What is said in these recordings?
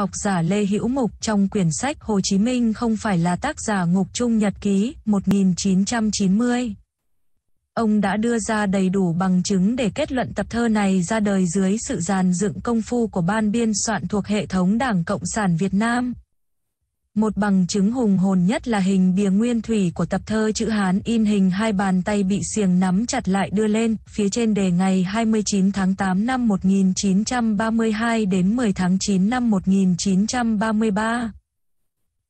học giả Lê Hữu Mục trong quyển sách Hồ Chí Minh không phải là tác giả Ngục Trung Nhật Ký 1990. Ông đã đưa ra đầy đủ bằng chứng để kết luận tập thơ này ra đời dưới sự giàn dựng công phu của ban biên soạn thuộc hệ thống Đảng Cộng sản Việt Nam. Một bằng chứng hùng hồn nhất là hình bìa nguyên thủy của tập thơ chữ Hán in hình hai bàn tay bị xiềng nắm chặt lại đưa lên, phía trên đề ngày 29 tháng 8 năm 1932 đến 10 tháng 9 năm 1933.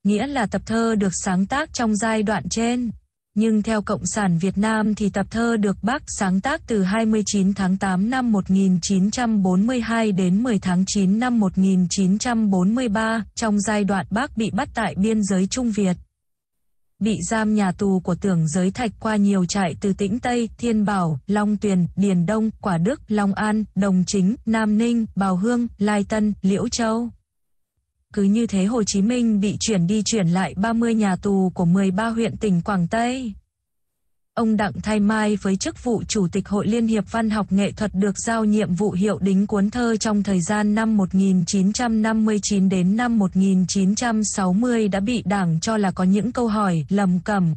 Nghĩa là tập thơ được sáng tác trong giai đoạn trên nhưng theo Cộng sản Việt Nam thì tập thơ được bác sáng tác từ 29 tháng 8 năm 1942 đến 10 tháng 9 năm 1943, trong giai đoạn bác bị bắt tại biên giới Trung Việt. Bị giam nhà tù của tưởng giới thạch qua nhiều trại từ tỉnh Tây, Thiên Bảo, Long Tuyền, Điền Đông, Quả Đức, Long An, Đồng Chính, Nam Ninh, Bào Hương, Lai Tân, Liễu Châu. Cứ như thế Hồ Chí Minh bị chuyển đi chuyển lại 30 nhà tù của 13 huyện tỉnh Quảng Tây. Ông Đặng Thay Mai với chức vụ Chủ tịch Hội Liên hiệp Văn học Nghệ thuật được giao nhiệm vụ hiệu đính cuốn thơ trong thời gian năm 1959 đến năm 1960 đã bị đảng cho là có những câu hỏi lầm cầm.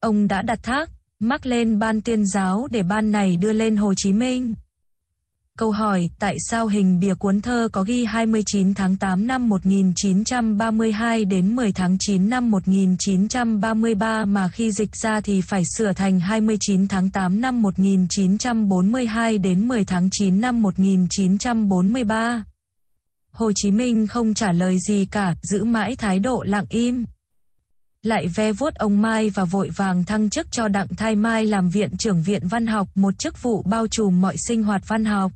Ông đã đặt thác, mắc lên ban tiên giáo để ban này đưa lên Hồ Chí Minh. Câu hỏi tại sao hình bìa cuốn thơ có ghi 29 tháng 8 năm 1932 đến 10 tháng 9 năm 1933 mà khi dịch ra thì phải sửa thành 29 tháng 8 năm 1942 đến 10 tháng 9 năm 1943. Hồ Chí Minh không trả lời gì cả, giữ mãi thái độ lặng im. Lại ve vuốt ông Mai và vội vàng thăng chức cho Đặng thai Mai làm viện trưởng viện văn học, một chức vụ bao trùm mọi sinh hoạt văn học.